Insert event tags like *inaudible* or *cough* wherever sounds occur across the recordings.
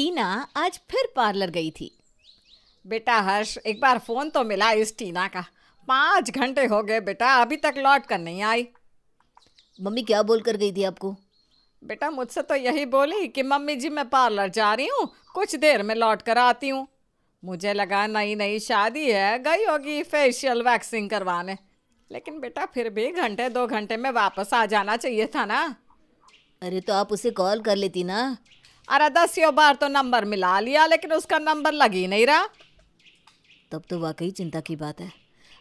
टीना आज फिर पार्लर गई थी बेटा हर्ष एक बार फ़ोन तो मिला इस टीना का पाँच घंटे हो गए बेटा अभी तक लौट कर नहीं आई मम्मी क्या बोल कर गई थी आपको बेटा मुझसे तो यही बोली कि मम्मी जी मैं पार्लर जा रही हूँ कुछ देर में लौट कर आती हूँ मुझे लगा नई नई शादी है गई होगी फेशियल वैक्सिंग करवाने लेकिन बेटा फिर भी घंटे दो घंटे में वापस आ जाना चाहिए था ना अरे तो आप उसे कॉल कर लेती ना अरे दसियों बार तो नंबर मिला लिया लेकिन उसका नंबर लग ही नहीं रहा तब तो वाकई चिंता की बात है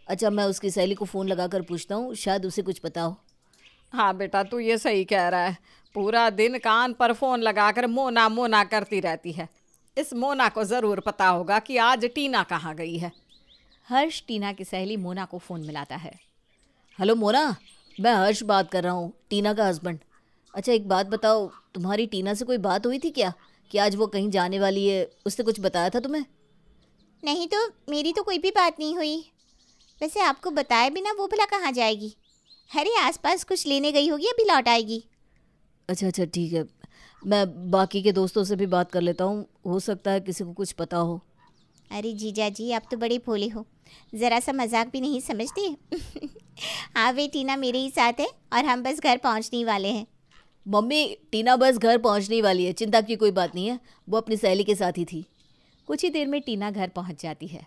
अच्छा मैं उसकी सहेली को फ़ोन लगा कर पूछता हूँ शायद उसे कुछ पता हो हाँ बेटा तू ये सही कह रहा है पूरा दिन कान पर फ़ोन लगाकर मोना मोना करती रहती है इस मोना को ज़रूर पता होगा कि आज टीना कहाँ गई है हर्ष टीना की सहेली मोना को फ़ोन मिलाता है हेलो मोना मैं हर्ष बात कर रहा हूँ टीना का हस्बैंड अच्छा एक बात बताओ तुम्हारी टीना से कोई बात हुई थी क्या कि आज वो कहीं जाने वाली है उसने कुछ बताया था तुम्हें नहीं तो मेरी तो कोई भी बात नहीं हुई वैसे आपको बताए बिना वो भला कहाँ जाएगी अरे आसपास कुछ लेने गई होगी अभी लौट आएगी अच्छा अच्छा ठीक है मैं बाकी के दोस्तों से भी बात कर लेता हूँ हो सकता है किसी को कुछ पता हो अरे जीजा जी आप तो बड़े भोले हो ज़रा सा मजाक भी नहीं समझते *laughs* हाँ वे टीना मेरे ही साथ है और हम बस घर पहुँचने वाले हैं मम्मी टीना बस घर पहुंचने वाली है चिंता की कोई बात नहीं है वो अपनी सहेली के साथ ही थी कुछ ही देर में टीना घर पहुंच जाती है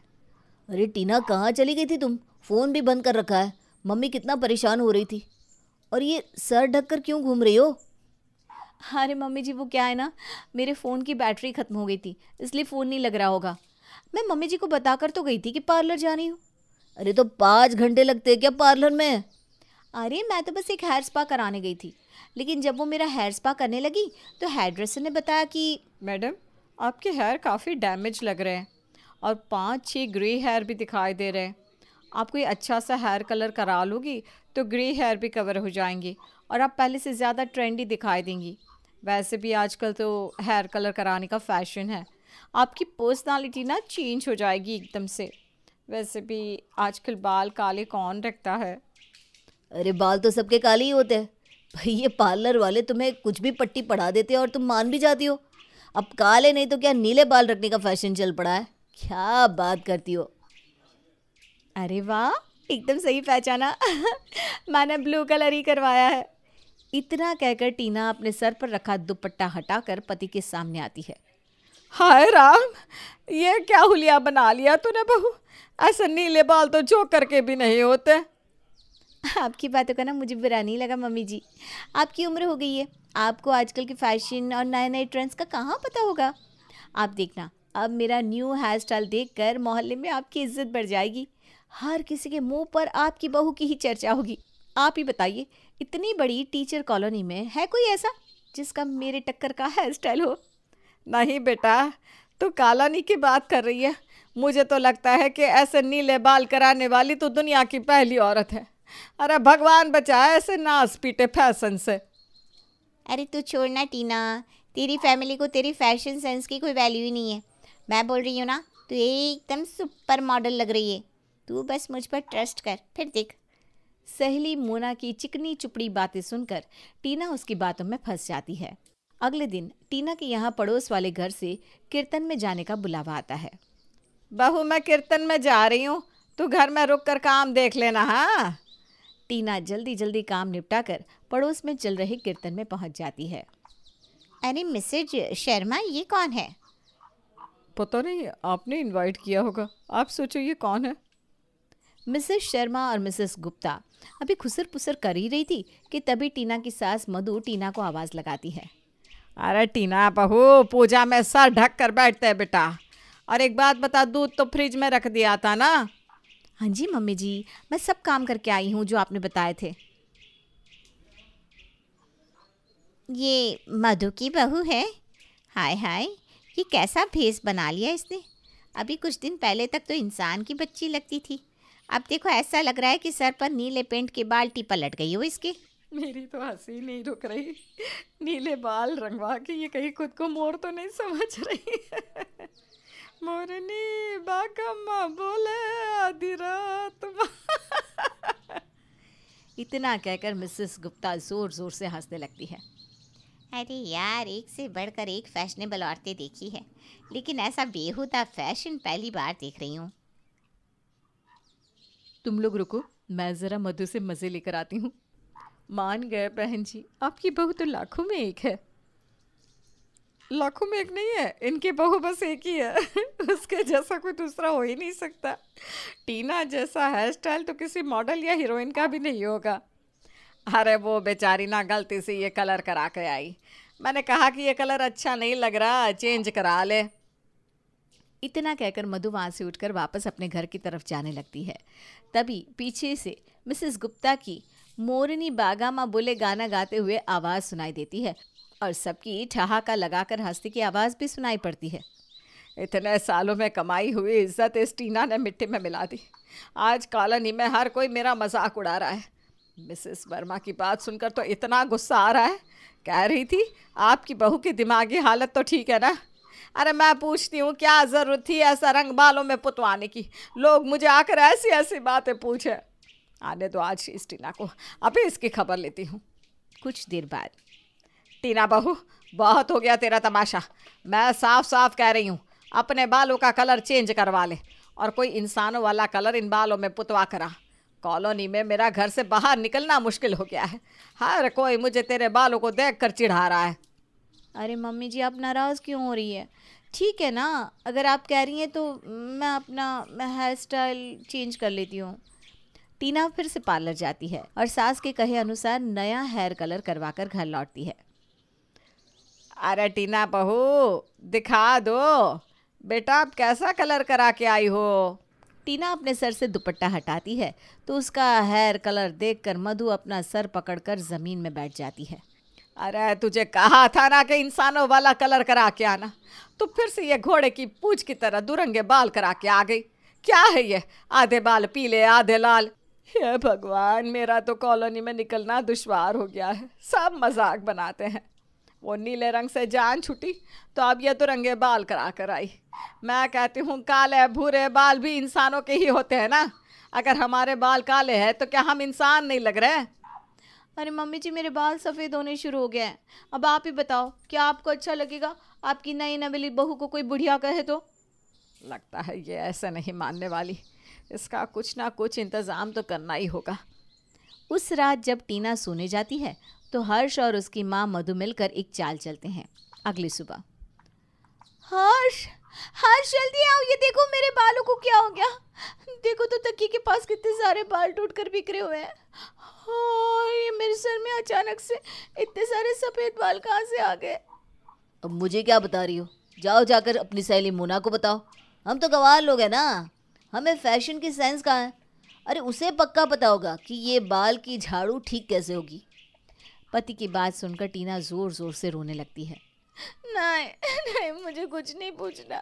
अरे टीना कहाँ चली गई थी तुम फ़ोन भी बंद कर रखा है मम्मी कितना परेशान हो रही थी और ये सर ढककर क्यों घूम रही हो अरे मम्मी जी वो क्या है ना मेरे फ़ोन की बैटरी ख़त्म हो गई थी इसलिए फ़ोन नहीं लग रहा होगा मैं मम्मी जी को बताकर तो गई थी कि पार्लर जा रही हूँ अरे तो पाँच घंटे लगते हैं क्या पार्लर में अरे मैं तो बस एक हेयर स्पा कराने गई थी लेकिन जब वो मेरा हेयर स्पा करने लगी तो हेयर ड्रेसर ने बताया कि मैडम आपके हेयर काफ़ी डैमेज लग रहे हैं और पाँच छः ग्रे हेयर भी दिखाई दे रहे हैं आप कोई अच्छा सा हेयर कलर करा लोगी तो ग्रे हेयर भी कवर हो जाएंगे और आप पहले से ज़्यादा ट्रेंडी दिखाई देंगी वैसे भी आजकल तो हेयर कलर कराने का फैशन है आपकी पर्सनालिटी ना चेंज हो जाएगी एकदम से वैसे भी आजकल बाल काले कौन रखता है अरे बाल तो सबके काले ही होते हैं भाई ये पार्लर वाले तुम्हें कुछ भी पट्टी पढ़ा देते हैं और तुम मान भी जाती हो अब काले नहीं तो क्या नीले बाल रखने का फैशन चल पड़ा है क्या बात करती हो अरे वाह एकदम सही पहचाना *laughs* मैंने ब्लू कलर ही करवाया है इतना कहकर टीना अपने सर पर रखा दुपट्टा हटाकर पति के सामने आती है हाय राम ये क्या हुलिया बना लिया तूने बहू ऐसे नीले बाल तो जो करके भी नहीं होते *laughs* आपकी बातों का ना मुझे बुरा नहीं लगा मम्मी जी आपकी उम्र हो गई है आपको आजकल के फैशन और नए नए ट्रेंड्स का कहाँ पता होगा आप देखना अब मेरा न्यू हेयर स्टाइल देख कर मोहल्ले में आपकी इज्जत बढ़ जाएगी हर किसी के मुंह पर आपकी बहू की ही चर्चा होगी आप ही बताइए इतनी बड़ी टीचर कॉलोनी में है कोई ऐसा जिसका मेरे टक्कर का हेयर स्टाइल हो नहीं बेटा तू तो कॉलोनी की बात कर रही है मुझे तो लगता है कि ऐसे नीले बाल कराने वाली तो दुनिया की पहली औरत है अरे भगवान बचाए ऐसे नाच पीटे फैशन से अरे तू छोड़ना टीना तेरी फैमिली को तेरी फैशन सेंस की कोई वैल्यू ही नहीं है मैं बोल रही हूँ ना तू एकदम सुपर मॉडल लग रही है तू बस मुझ पर ट्रस्ट कर फिर देख सहेली मोना की चिकनी चुपड़ी बातें सुनकर टीना उसकी बातों में फंस जाती है अगले दिन टीना के यहाँ पड़ोस वाले घर से कीर्तन में जाने का बुलावा आता है बहू मैं कीर्तन में जा रही हूँ तू घर में रुक कर काम देख लेना हाँ टीना जल्दी जल्दी काम निपटा कर पड़ोस में चल रहे कीर्तन में पहुंच जाती है अरे मिसेज शर्मा ये कौन है पता नहीं आपने इनवाइट किया होगा आप सोचो ये कौन है मिसेस शर्मा और मिसेस गुप्ता अभी खुसर पुसर कर ही रही थी कि तभी टीना की सास मधु टीना को आवाज़ लगाती है अरे टीना बहू पूजा में सर ढक कर बैठते हैं बेटा और एक बात बता दूध तो फ्रिज में रख दिया था ना हाँ जी मम्मी जी मैं सब काम करके आई हूँ जो आपने बताए थे ये मधु की बहू है हाय हाय ये कैसा भेस बना लिया इसने अभी कुछ दिन पहले तक तो इंसान की बच्ची लगती थी अब देखो ऐसा लग रहा है कि सर पर नीले पेंट के बाल टी पलट गई हो इसके मेरी तो हंसी नहीं रुक रही नीले बाल रंगवा के ये कहीं खुद को मोर तो नहीं समझ रही मोरनी बागम्मा बोले आधी रात *laughs* इतना कहकर मिसेस गुप्ता जोर जोर से हंसने लगती है अरे यार एक से बढ़कर एक फैशनेबल औरतें देखी है लेकिन ऐसा बेहुदा फैशन पहली बार देख रही हूँ तुम लोग रुको मैं ज़रा मधु से मज़े लेकर आती हूँ मान गए बहन जी आपकी बहू तो लाखों में एक है लाखों में एक नहीं है इनके बहू बस एक ही है *laughs* उसके जैसा कोई दूसरा हो ही नहीं सकता टीना जैसा हेयर स्टाइल तो किसी मॉडल या हीरोइन का भी नहीं होगा अरे वो बेचारी ना गलती से ये कलर करा के आई मैंने कहा कि ये कलर अच्छा नहीं लग रहा चेंज करा ले इतना कहकर मधु वहाँ से उठकर वापस अपने घर की तरफ जाने लगती है तभी पीछे से मिसेस गुप्ता की मोरनी बागा माँ बोले गाना गाते हुए आवाज़ सुनाई देती है और सबकी ठहाका लगाकर हंसती की आवाज़ भी सुनाई पड़ती है इतने सालों में कमाई हुई इज्जत इस टीना ने मिट्टी में मिला दी आज कॉलोनी में हर कोई मेरा मजाक उड़ा रहा है मिसेस वर्मा की बात सुनकर तो इतना गुस्सा आ रहा है कह रही थी आपकी बहू की दिमागी हालत तो ठीक है ना अरे मैं पूछती हूँ क्या ज़रूरत थी ऐसा रंग बालों में पुतवाने की लोग मुझे आकर ऐसी ऐसी बातें पूछें आने दो आज इस टीना को अभी इसकी खबर लेती हूँ कुछ देर बाद टीना बहू बहुत हो गया तेरा तमाशा मैं साफ साफ कह रही हूँ अपने बालों का कलर चेंज करवा ले और कोई इंसानों वाला कलर इन बालों में पुतवा करा कॉलोनी में मेरा घर से बाहर निकलना मुश्किल हो गया है हर कोई मुझे तेरे बालों को देख कर चिढ़ा रहा है अरे मम्मी जी आप नाराज़ क्यों हो रही है ठीक है ना अगर आप कह रही हैं तो मैं अपना हेयर स्टाइल चेंज कर लेती हूँ टीना फिर से पार्लर जाती है और सास के कहे अनुसार नया हेयर कलर करवा कर घर लौटती है अरे टीना बहू दिखा दो बेटा आप कैसा कलर करा के आई हो टीना अपने सर से दुपट्टा हटाती है तो उसका हेयर कलर देखकर मधु अपना सर पकड़कर ज़मीन में बैठ जाती है अरे तुझे कहा था ना कि इंसानों वाला कलर करा के आना तो फिर से ये घोड़े की पूछ की तरह दुरंगे बाल करा के आ गई क्या है ये आधे बाल पीले आधे लाल हे भगवान मेरा तो कॉलोनी में निकलना दुश्वार हो गया है सब मजाक बनाते हैं वो नीले रंग से जान छुटी तो अब यह तो रंगे बाल करा कर आई मैं कहती हूँ काले भूरे बाल भी इंसानों के ही होते हैं ना अगर हमारे बाल काले हैं तो क्या हम इंसान नहीं लग रहे अरे मम्मी जी मेरे बाल सफ़ेद होने शुरू हो गए हैं अब आप ही बताओ क्या आपको अच्छा लगेगा आपकी नई नवेली बहू को कोई बुढ़िया कहे तो लगता है ये ऐसा नहीं मानने वाली इसका कुछ ना कुछ इंतज़ाम तो करना ही होगा उस रात जब टीना सोने जाती है तो हर्ष और उसकी माँ मधु मिलकर एक चाल चलते हैं अगली सुबह हर्ष हर्ष जल्दी आओ ये देखो मेरे बालों को क्या हो गया देखो तो तकी के पास कितने सारे बाल टूट कर बिखरे हुए हैं और ये मेरे सर में अचानक से इतने सारे सफ़ेद बाल कहाँ से आ गए अब मुझे क्या बता रही हो जाओ जाकर अपनी सहेली मोना को बताओ हम तो गवार लोग हैं ना हमें फैशन की सेंस कहाँ है अरे उसे पक्का पता होगा कि ये बाल की झाड़ू ठीक कैसे होगी पति की बात सुनकर टीना ज़ोर ज़ोर से रोने लगती है नहीं नहीं मुझे कुछ नहीं पूछना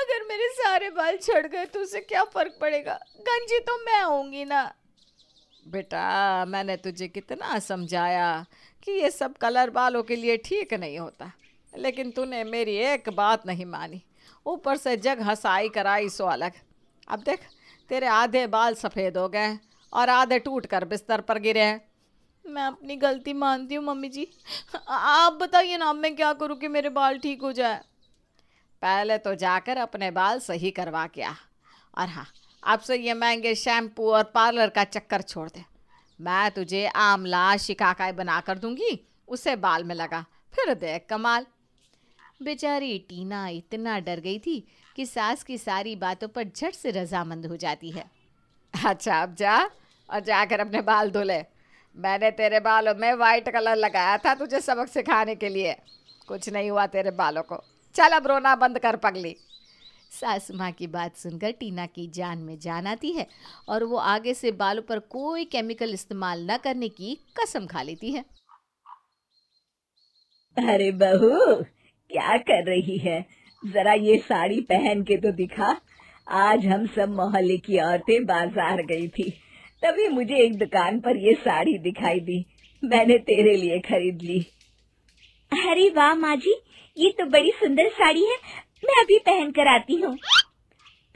अगर मेरे सारे बाल छड़ गए तो उसे क्या फ़र्क पड़ेगा गंजी तो मैं होंगी ना बेटा मैंने तुझे कितना समझाया कि ये सब कलर बालों के लिए ठीक नहीं होता लेकिन तूने मेरी एक बात नहीं मानी ऊपर से जग हसाई कराई सो अलग अब देख तेरे आधे बाल सफ़ेद हो गए और आधे टूट कर बिस्तर पर गिरे हैं मैं अपनी गलती मानती हूँ मम्मी जी आप बताइए ना मैं क्या करूँ कि मेरे बाल ठीक हो जाए पहले तो जाकर अपने बाल सही करवा के आ और हाँ अब से ये महंगे शैम्पू और पार्लर का चक्कर छोड़ दे मैं तुझे आमला शिकाकाय बना कर दूंगी उसे बाल में लगा फिर देख कमाल बेचारी टीना इतना डर गई थी कि सास की सारी बातों पर झट से रजामंद हो जाती है अच्छा अब जा और जाकर अपने बाल धो ले मैंने तेरे बालों में वाइट कलर लगाया था तुझे सबक सिखाने के लिए कुछ नहीं हुआ तेरे बालों को चल अब रोना बंद कर पगली सास माँ की बात सुनकर टीना की जान में जान आती है और वो आगे से बालों पर कोई केमिकल इस्तेमाल न करने की कसम खा लेती है अरे बहू क्या कर रही है जरा ये साड़ी पहन के तो दिखा आज हम सब मोहल्ले की औरतें बाजार गई थी तभी मुझे एक दुकान पर ये साड़ी दिखाई दी मैंने तेरे लिए खरीद ली अरे वाह माँ जी ये तो बड़ी सुंदर साड़ी है मैं अभी पहन कर आती हूँ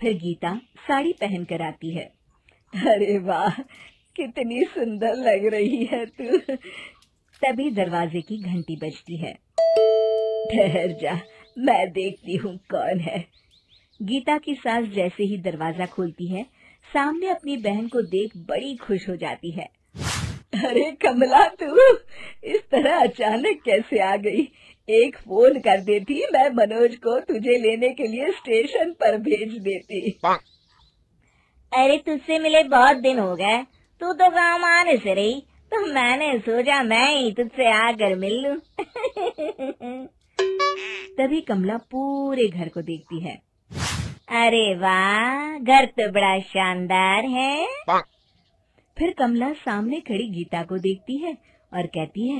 फिर गीता साड़ी पहन कर आती है अरे वाह कितनी सुंदर लग रही है तू तभी दरवाजे की घंटी बजती है ठहर जा मैं देखती हूँ कौन है गीता की सास जैसे ही दरवाजा खोलती है सामने अपनी बहन को देख बड़ी खुश हो जाती है अरे कमला तू इस तरह अचानक कैसे आ गई एक फोन कर देती मैं मनोज को तुझे लेने के लिए स्टेशन पर भेज देती अरे तुझसे मिले बहुत दिन हो गए तू तो गाँव आने से रही तो मैंने सोचा मैं ही तुझसे आकर मिल लू *laughs* तभी कमला पूरे घर को देखती है अरे वाह घर तो बड़ा शानदार है फिर कमला सामने खड़ी गीता को देखती है और कहती है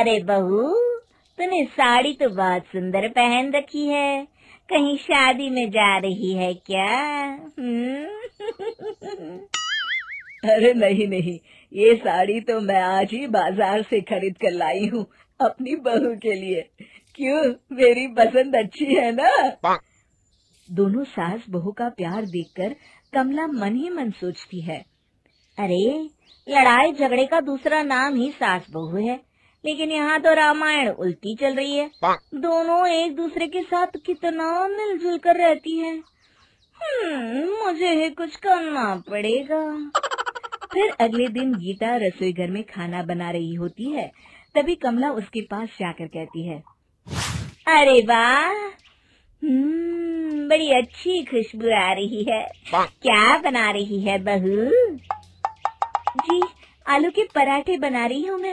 अरे बहू तूने साड़ी तो बहुत सुंदर पहन रखी है कहीं शादी में जा रही है क्या हम्म। अरे नहीं नहीं ये साड़ी तो मैं आज ही बाजार से खरीद कर लाई हूँ अपनी बहू के लिए क्यों मेरी पसंद अच्छी है ना दोनों सास बहू का प्यार देखकर कमला मन ही मन सोचती है अरे लड़ाई झगड़े का दूसरा नाम ही सास बहू है लेकिन यहाँ तो रामायण उल्टी चल रही है दोनों एक दूसरे के साथ कितना मिलजुल कर रहती है हम्म, मुझे ही कुछ करना पड़ेगा फिर अगले दिन गीता रसोई घर में खाना बना रही होती है तभी कमला उसके पास जाकर कहती है अरे वाह हम्म, बड़ी अच्छी खुशबू आ रही है क्या बना रही है बहू जी आलू के पराठे बना रही हूँ मैं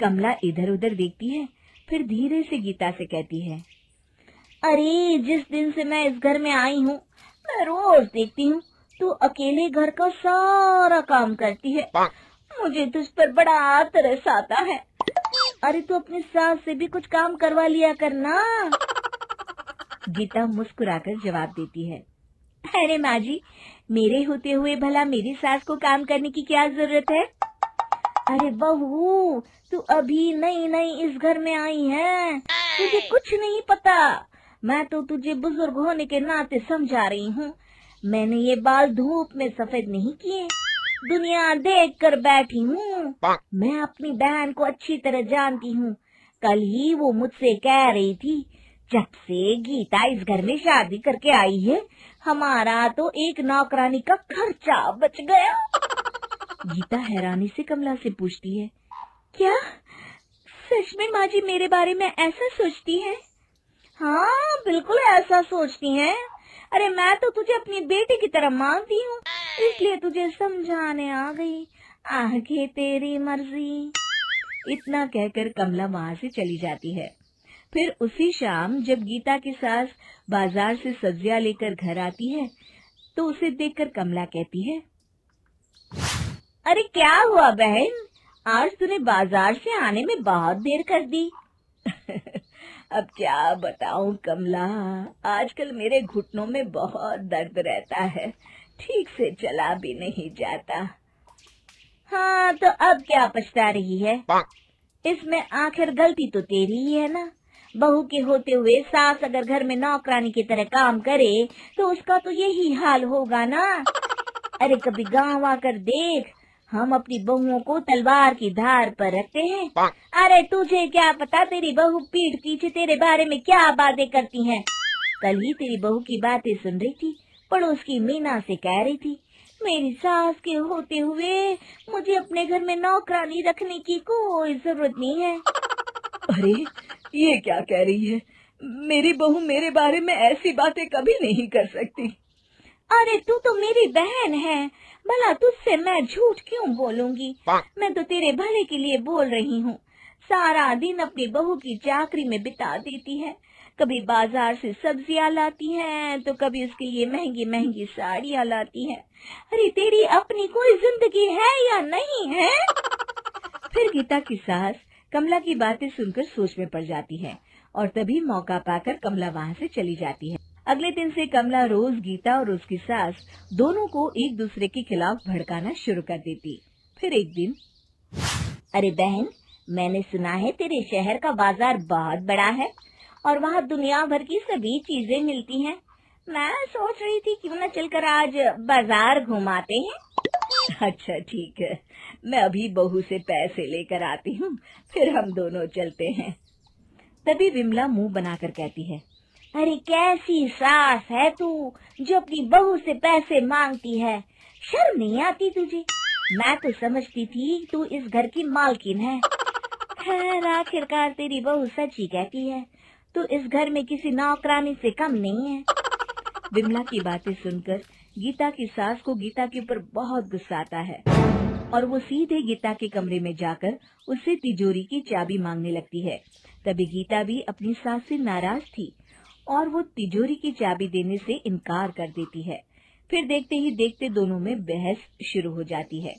कमला इधर उधर देखती है फिर धीरे से गीता से कहती है अरे जिस दिन से मैं इस घर में आई हूँ मैं रोज देखती हूँ तू अकेले घर का सारा काम करती है मुझे तुझ पर बड़ा तरस आता है अरे तू अपनी सास से भी कुछ काम करवा लिया करना गीता मुस्कुराकर जवाब देती है अरे माँ जी मेरे होते हुए भला मेरी सास को काम करने की क्या जरूरत है अरे बहू तू अभी नई नई इस घर में आई है तुझे कुछ नहीं पता मैं तो तुझे बुजुर्ग होने के नाते समझा रही हूँ मैंने ये बाल धूप में सफेद नहीं किए दुनिया देख कर बैठी हूँ मैं अपनी बहन को अच्छी तरह जानती हूँ कल ही वो मुझसे कह रही थी जब से गीता इस घर में शादी करके आई है हमारा तो एक नौकरानी का खर्चा बच गया गीता हैरानी से कमला से पूछती है क्या सच में माँ जी मेरे बारे में ऐसा सोचती है हाँ बिल्कुल ऐसा सोचती हैं अरे मैं तो तुझे अपनी बेटी की तरह मानती हूँ इसलिए तुझे समझाने आ गई आगे तेरी मर्जी इतना कहकर कमला वहां से चली जाती है फिर उसी शाम जब गीता की सास बाजार से सब्जियां लेकर घर आती है तो उसे देखकर कमला कहती है अरे क्या हुआ बहन आज तूने बाजार से आने में बहुत देर कर दी *laughs* अब क्या बताऊं कमला आजकल मेरे घुटनों में बहुत दर्द रहता है ठीक से चला भी नहीं जाता हाँ तो अब क्या पछता रही है इसमें आखिर गलती तो तेरी ही है ना बहू के होते हुए सास अगर घर में नौकरानी की तरह काम करे तो उसका तो यही हाल होगा ना अरे कभी गाँव आकर देख हम अपनी बहुओं को तलवार की धार पर रखते हैं अरे तुझे क्या पता तेरी बहू पीठ पीछे तेरे बारे में क्या बातें करती हैं कल ही तेरी बहू की बातें सुन रही थी पड़ोस की मीना से कह रही थी मेरी सास के होते हुए मुझे अपने घर में नौकरानी रखने की कोई जरूरत नहीं है *laughs* अरे ये क्या कह रही है मेरी बहू मेरे बारे में ऐसी बातें कभी नहीं कर सकती अरे तू तो मेरी बहन है भला तुझसे मैं झूठ क्यों बोलूंगी मैं तो तेरे भले के लिए बोल रही हूँ सारा दिन अपनी बहू की चाकरी में बिता देती है कभी बाजार से सब्जियां लाती हैं तो कभी उसके लिए महंगी महंगी साड़ियां लाती हैं अरे तेरी अपनी कोई जिंदगी है या नहीं है *laughs* फिर गीता की सास कमला की बातें सुनकर सोच में पड़ जाती है और तभी मौका पाकर कमला वहाँ से चली जाती है अगले दिन से कमला रोज गीता और उसकी सास दोनों को एक दूसरे के खिलाफ भड़काना शुरू कर देती फिर एक दिन अरे बहन मैंने सुना है तेरे शहर का बाजार बहुत बड़ा है और वहाँ दुनिया भर की सभी चीजें मिलती हैं। मैं सोच रही थी क्यों ना चलकर आज बाजार घुमाते हैं अच्छा ठीक है मैं अभी बहू से पैसे लेकर आती हूँ फिर हम दोनों चलते हैं तभी विमला मुंह बनाकर कहती है अरे कैसी सास है तू जो अपनी बहू से पैसे मांगती है शर्म नहीं आती तुझे मैं तो समझती थी तू इस घर की मालकिन है खैर आखिरकार तेरी बहू सच ही कहती है तू इस घर में किसी नौकरानी से कम नहीं है विमला की बातें सुनकर गीता की सास को गीता के ऊपर बहुत गुस्सा आता है और वो सीधे गीता के कमरे में जाकर उससे तिजोरी की चाबी मांगने लगती है तभी गीता भी अपनी सास से नाराज थी और वो तिजोरी की चाबी देने से इनकार कर देती है फिर देखते ही देखते दोनों में बहस शुरू हो जाती है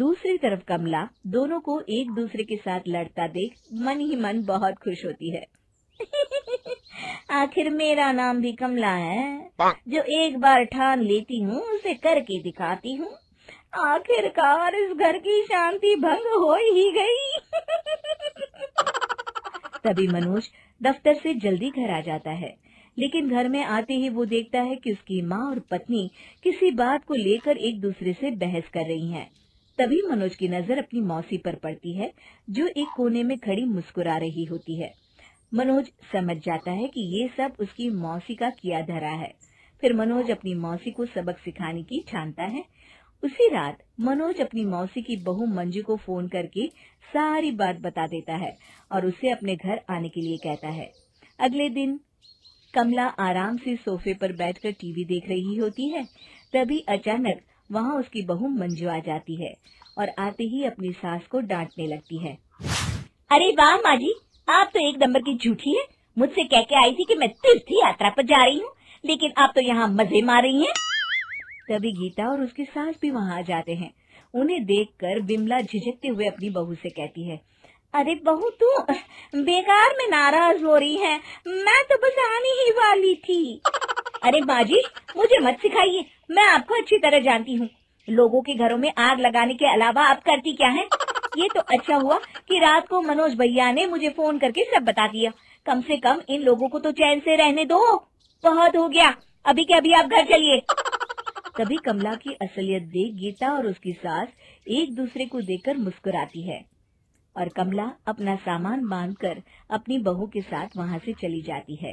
दूसरी तरफ कमला दोनों को एक दूसरे के साथ लड़ता देख मन ही मन बहुत खुश होती है *laughs* आखिर मेरा नाम भी कमला है जो एक बार ठान लेती हूँ उसे करके दिखाती हूँ आखिरकार इस घर की शांति भंग हो ही गई *laughs* तभी मनोज दफ्तर से जल्दी घर आ जाता है लेकिन घर में आते ही वो देखता है कि उसकी माँ और पत्नी किसी बात को लेकर एक दूसरे से बहस कर रही हैं। तभी मनोज की नजर अपनी मौसी पर पड़ती है जो एक कोने में खड़ी मुस्कुरा रही होती है मनोज समझ जाता है कि ये सब उसकी मौसी का किया धरा है फिर मनोज अपनी मौसी को सबक सिखाने की छानता है उसी रात मनोज अपनी मौसी की बहू मंजू को फोन करके सारी बात बता देता है और उसे अपने घर आने के लिए कहता है अगले दिन कमला आराम से सोफे पर बैठकर टीवी देख रही होती है तभी अचानक वहाँ उसकी बहू मंजू आ जाती है और आते ही अपनी सास को डांटने लगती है अरे वाह माँ जी आप तो एक नंबर की झूठी है मुझसे कह के आई थी कि मैं तीर्थ यात्रा पर जा रही हूँ लेकिन आप तो यहाँ मजे मार रही हैं तभी गीता और उसकी सास भी वहाँ आ जाते हैं उन्हें देखकर विमला झिझकते हुए अपनी बहू से कहती है अरे बहू तू बेकार में नाराज हो रही है मैं तो बस आने ही वाली थी अरे बाजी मुझे मत सिखाइए मैं आपको अच्छी तरह जानती हूँ लोगों के घरों में आग लगाने के अलावा आप करती क्या है ये तो अच्छा हुआ कि रात को मनोज भैया ने मुझे फोन करके सब बता दिया कम से कम इन लोगों को तो चैन से रहने दो बहुत हो गया अभी के अभी आप घर चलिए तभी कमला की असलियत देख गीता और उसकी सास एक दूसरे को देखकर मुस्कुराती है और कमला अपना सामान बांधकर अपनी बहू के साथ वहाँ से चली जाती है